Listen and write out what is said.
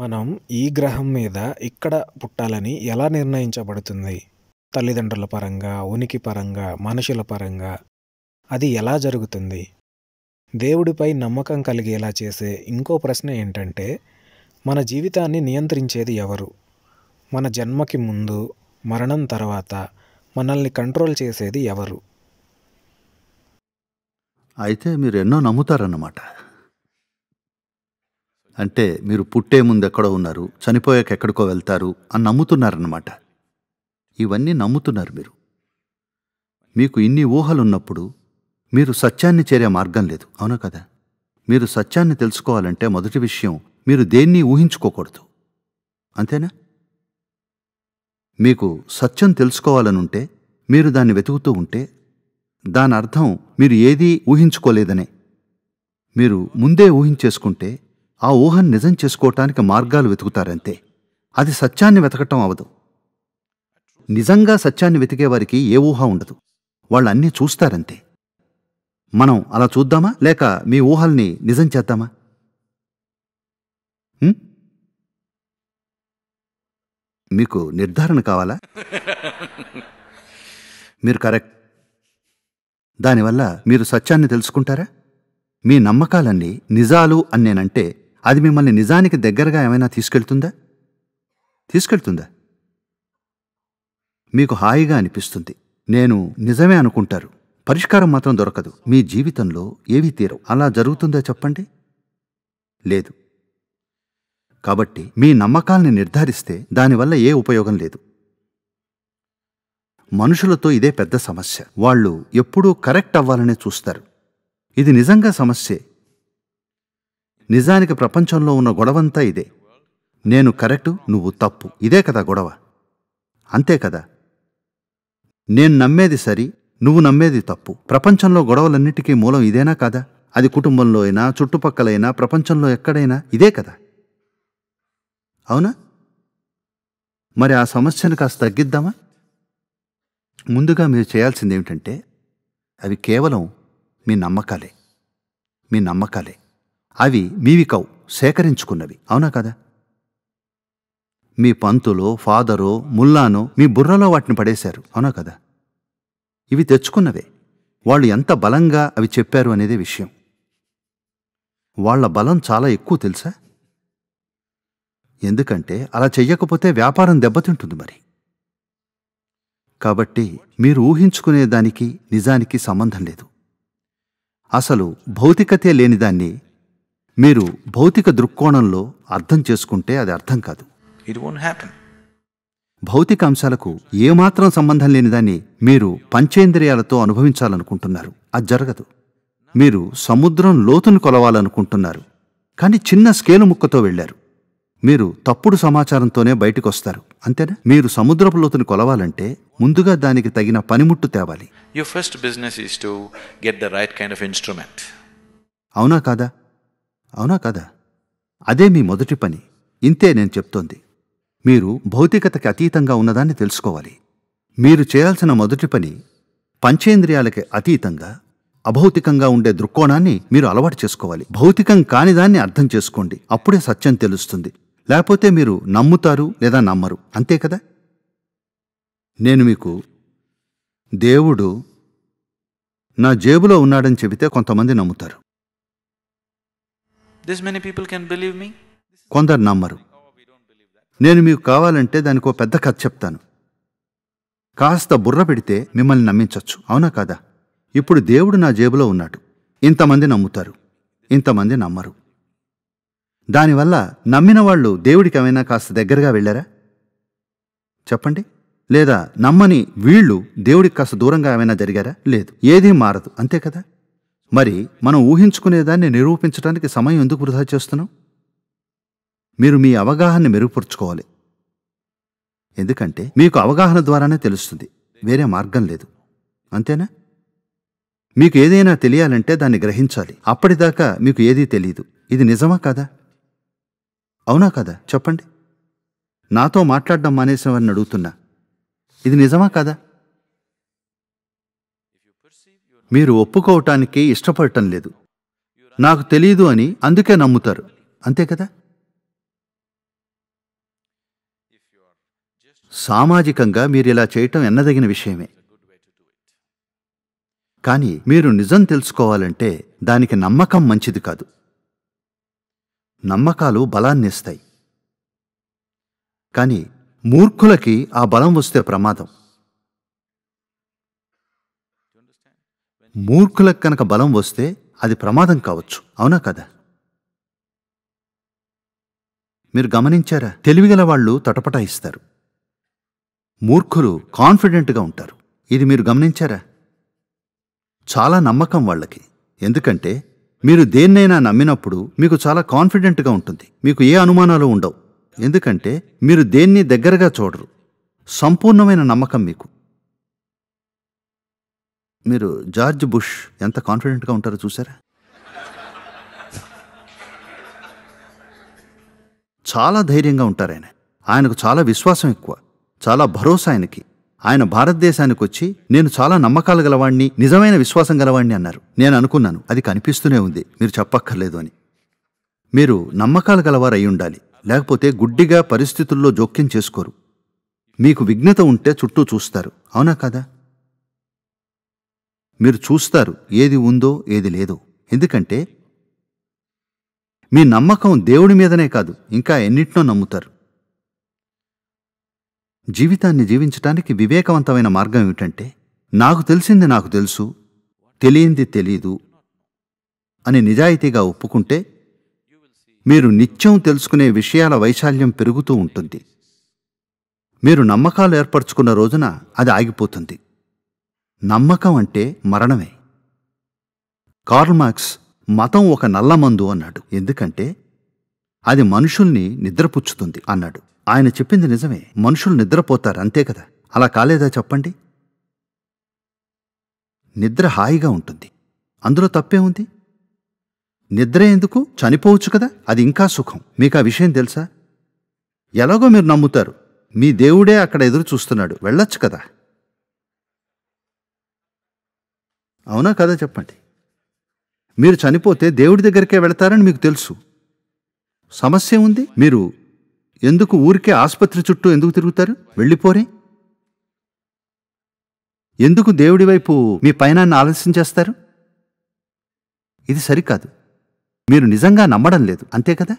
మనం ఈ గ్రహం మీద ఇక్కడ పుట్టాలని ఎలా నిర్ణయించబడుతుంది తల్లిదండ్రుల పరంగా ఉనికి పరంగా మనుషుల పరంగా అది ఎలా జరుగుతుంది దేవుడిపై నమ్మకం కలిగేలా చేసే ఇంకో ప్రశ్న ఏంటంటే మన జీవితాన్ని నియంత్రించేది ఎవరు మన జన్మకి ముందు మరణం తర్వాత మనల్ని కంట్రోల్ చేసేది ఎవరు అయితే మీరు ఎన్నో నమ్ముతారన్నమాట అంటే మీరు పుట్టే ముందు ఎక్కడో ఉన్నారు చనిపోయాక ఎక్కడికో వెళ్తారు అని నమ్ముతున్నారన్నమాట ఇవన్నీ నమ్ముతున్నారు మీరు మీకు ఇన్ని ఊహలున్నప్పుడు మీరు సత్యాన్ని చేరే మార్గం లేదు అవునా కదా మీరు సత్యాన్ని తెలుసుకోవాలంటే మొదటి విషయం మీరు దేన్ని ఊహించుకోకూడదు అంతేనా మీకు సత్యం తెలుసుకోవాలనుంటే మీరు దాన్ని వెతుకుతూ ఉంటే దాని అర్థం మీరు ఏదీ ఊహించుకోలేదనే మీరు ముందే ఊహించేసుకుంటే ఆ ఊహను నిజం చేసుకోవటానికి మార్గాలు వెతుకుతారంతే అది సత్యాన్ని వెతకటం అవదు నిజంగా సత్యాన్ని వెతికే వారికి ఏ ఊహ ఉండదు వాళ్ళన్నీ చూస్తారంతే మనం అలా చూద్దామా లేక మీ ఊహల్ని నిజం చేద్దామా మీకు నిర్ధారణ కావాలా మీరు కరెక్ట్ దానివల్ల మీరు సత్యాన్ని తెలుసుకుంటారా మీ నమ్మకాలన్నీ నిజాలు అని నేనంటే అది మిమ్మల్ని నిజానికి దగ్గరగా ఏమైనా తీసుకెళ్తుందా తీసుకెళ్తుందా మీకు హాయిగా అనిపిస్తుంది నేను నిజమే అనుకుంటారు పరిష్కారం మాత్రం దొరకదు మీ జీవితంలో ఏవి తీరవు అలా జరుగుతుందా చెప్పండి లేదు కాబట్టి మీ నమ్మకాల్ని నిర్ధారిస్తే దానివల్ల ఏ ఉపయోగం లేదు మనుషులతో ఇదే పెద్ద సమస్య వాళ్ళు ఎప్పుడూ కరెక్ట్ అవ్వాలనే చూస్తారు ఇది నిజంగా సమస్యే నిజానికి ప్రపంచంలో ఉన్న గొడవంతా ఇదే నేను కరెక్టు నువ్వు తప్పు ఇదే కదా గొడవ అంతే కదా నేను నమ్మేది సరి నువ్వు నమ్మేది తప్పు ప్రపంచంలో గొడవలన్నిటికీ మూలం ఇదేనా కాదా అది కుటుంబంలో అయినా చుట్టుపక్కలైనా ప్రపంచంలో ఎక్కడైనా ఇదే కదా అవునా మరి ఆ సమస్యను కాస్త తగ్గిద్దామా ముందుగా మీరు చేయాల్సింది ఏమిటంటే అవి కేవలం మీ నమ్మకాలే మీ నమ్మకాలే అవి మీవి కవు సేకరించుకున్నవి అవునా కదా మీ పంతులో ఫాదరో ముల్లానో మీ బుర్రలో వాటిని పడేశారు అవునా కదా ఇవి తెచ్చుకున్నవే వాళ్ళు ఎంత బలంగా అవి చెప్పారు అనేదే విషయం వాళ్ల బలం చాలా ఎక్కువ తెలుసా ఎందుకంటే అలా చెయ్యకపోతే వ్యాపారం దెబ్బతింటుంది మరి కాబట్టి మీరు ఊహించుకునే దానికి నిజానికి సంబంధం లేదు అసలు భౌతికతే లేనిదాన్ని మీరు భౌతిక దృక్కోణంలో అర్థం చేసుకుంటే అది అర్థం కాదు హ్యాపెన్ భౌతిక అంశాలకు ఏమాత్రం సంబంధం లేనిదాన్ని మీరు పంచేంద్రియాలతో అనుభవించాలనుకుంటున్నారు అది జరగదు మీరు సముద్రం లోతును కొలవాలనుకుంటున్నారు కానీ చిన్న స్కేలు ముక్కతో వెళ్ళారు మీరు తప్పుడు సమాచారంతోనే బయటకు వస్తారు అంతేనా మీరు సముద్రపు లోతును కొలవాలంటే ముందుగా దానికి తగిన పనిముట్టు తేవాలి first business is to get the right kind of instrument అవునా కాదా అవునా కదా అదే మీ మొదటి పని ఇంతే నేను చెప్తోంది మీరు భౌతికతకి అతీతంగా ఉన్నదాన్ని తెలుసుకోవాలి మీరు చేయాల్సిన మొదటి పని పంచేంద్రియాలకి అతీతంగా అభౌతికంగా ఉండే దృక్కోణాన్ని మీరు అలవాటు చేసుకోవాలి భౌతికం కాని దాన్ని అర్థం చేసుకోండి అప్పుడే సత్యం తెలుస్తుంది లేకపోతే మీరు నమ్ముతారు లేదా నమ్మరు అంతే కదా నేను మీకు దేవుడు నా జేబులో ఉన్నాడని చెబితే కొంతమంది నమ్ముతారు this many people can believe me కొందరు నమ్మరు నేను మీకు కావాలంటే దానికి ఒక పెద్ద కథ చెప్తాను కాస్త బుర్ర పెడితే మిమ్మల్ని నమ్మించవచ్చు అవునా కాదా ఇప్పుడు దేవుడు నా జేబులో ఉన్నాడు ఇంతమంది నమ్ముతారు ఇంతమంది నమ్మరు దానివల్ల నమ్మిన వాళ్ళు దేవుడికి ఏమైనా కాస్త దగ్గరగా వెళ్ళారా చెప్పండి లేదా నమ్మని వీళ్ళు దేవుడికి కాస్త దూరంగా ఏమైనా జరిగారా లేదు ఏదీ మారదు అంతే కదా మరి మనం ఊహించుకునేదాన్ని నిరూపించడానికి సమయం ఎందుకు వృధా చేస్తున్నాం మీరు మీ అవగాహన మెరుగుపరుచుకోవాలి ఎందుకంటే మీకు అవగాహన ద్వారానే తెలుస్తుంది వేరే మార్గం లేదు అంతేనా మీకు ఏదైనా తెలియాలంటే దాన్ని గ్రహించాలి అప్పటిదాకా మీకు ఏదీ తెలియదు ఇది నిజమా కాదా అవునా కాదా చెప్పండి నాతో మాట్లాడడం మానేసేవారిని అడుగుతున్నా ఇది నిజమా కాదా మీరు ఒప్పుకోవటానికి ఇష్టపడటం లేదు నాకు తెలియదు అని అందుకే నమ్ముతారు అంతే కదా సామాజికంగా మీరు ఇలా చేయటం ఎన్నదగిన విషయమే కానీ మీరు నిజం తెలుసుకోవాలంటే దానికి నమ్మకం మంచిది కాదు నమ్మకాలు బలాన్నిస్తాయి కానీ మూర్ఖులకి ఆ బలం వస్తే ప్రమాదం మూర్ఖులకు కనుక బలం వస్తే అది ప్రమాదం కావచ్చు అవునా కదా మీరు గమనించారా తెలివిగల వాళ్ళు తటపటాయిస్తారు మూర్ఖులు కాన్ఫిడెంట్గా ఉంటారు ఇది మీరు గమనించారా చాలా నమ్మకం వాళ్ళకి ఎందుకంటే మీరు దేన్నైనా నమ్మినప్పుడు మీకు చాలా కాన్ఫిడెంట్గా ఉంటుంది మీకు ఏ అనుమానాలు ఉండవు ఎందుకంటే మీరు దేన్ని దగ్గరగా చూడరు సంపూర్ణమైన నమ్మకం మీకు మీరు జార్జ్ బుష్ ఎంత కాన్ఫిడెంట్గా ఉంటారో చూసారా చాలా ధైర్యంగా ఉంటారు ఆయన ఆయనకు చాలా విశ్వాసం ఎక్కువ చాలా భరోసా ఆయనకి ఆయన భారతదేశానికి వచ్చి నేను చాలా నమ్మకాలు గలవాణ్ణి నిజమైన విశ్వాసం గలవాణ్ణి అన్నారు నేను అనుకున్నాను అది కనిపిస్తూనే ఉంది మీరు చెప్పక్కర్లేదు అని మీరు నమ్మకాలు గలవారు అయి ఉండాలి లేకపోతే గుడ్డిగా పరిస్థితుల్లో జోక్యం చేసుకోరు మీకు విఘ్నత ఉంటే చుట్టూ చూస్తారు అవునా కదా మీరు చూస్తారు ఏది ఉందో ఏది లేదో ఎందుకంటే మీ నమ్మకం దేవుడి మీదనే కాదు ఇంకా ఎన్నిట్నో నమ్ముతారు జీవితాన్ని జీవించటానికి వివేకవంతమైన మార్గం ఏమిటంటే నాకు తెలిసింది నాకు తెలుసు తెలియంది తెలీదు అని నిజాయితీగా ఒప్పుకుంటే మీరు నిత్యం తెలుసుకునే విషయాల వైశాల్యం పెరుగుతూ ఉంటుంది మీరు నమ్మకాలు ఏర్పరచుకున్న రోజున అది ఆగిపోతుంది నమ్మకం అంటే మరణమే కార్ల్ మార్క్స్ మతం ఒక నల్లమందు అన్నాడు ఎందుకంటే అది మనుషుల్ని నిద్రపుచ్చుతుంది అన్నాడు ఆయన చెప్పింది నిజమే మనుషులు నిద్రపోతారు అంతే కదా అలా కాలేదా చెప్పండి నిద్ర హాయిగా ఉంటుంది అందులో తప్పే ఉంది నిద్ర ఎందుకు చనిపోవచ్చు కదా అది ఇంకా సుఖం మీకు ఆ విషయం తెలుసా ఎలాగో మీరు నమ్ముతారు మీ దేవుడే అక్కడ ఎదురు చూస్తున్నాడు వెళ్ళొచ్చు కదా అవునా కదా చెప్పండి మీరు చనిపోతే దేవుడి దగ్గరికే వెళతారని మీకు తెలుసు సమస్య ఉంది మీరు ఎందుకు ఊరికే ఆసుపత్రి చుట్టూ ఎందుకు తిరుగుతారు వెళ్ళిపోరే ఎందుకు దేవుడి వైపు మీ పయనాన్ని ఆలస్యం చేస్తారు ఇది సరికాదు మీరు నిజంగా నమ్మడం లేదు అంతే కదా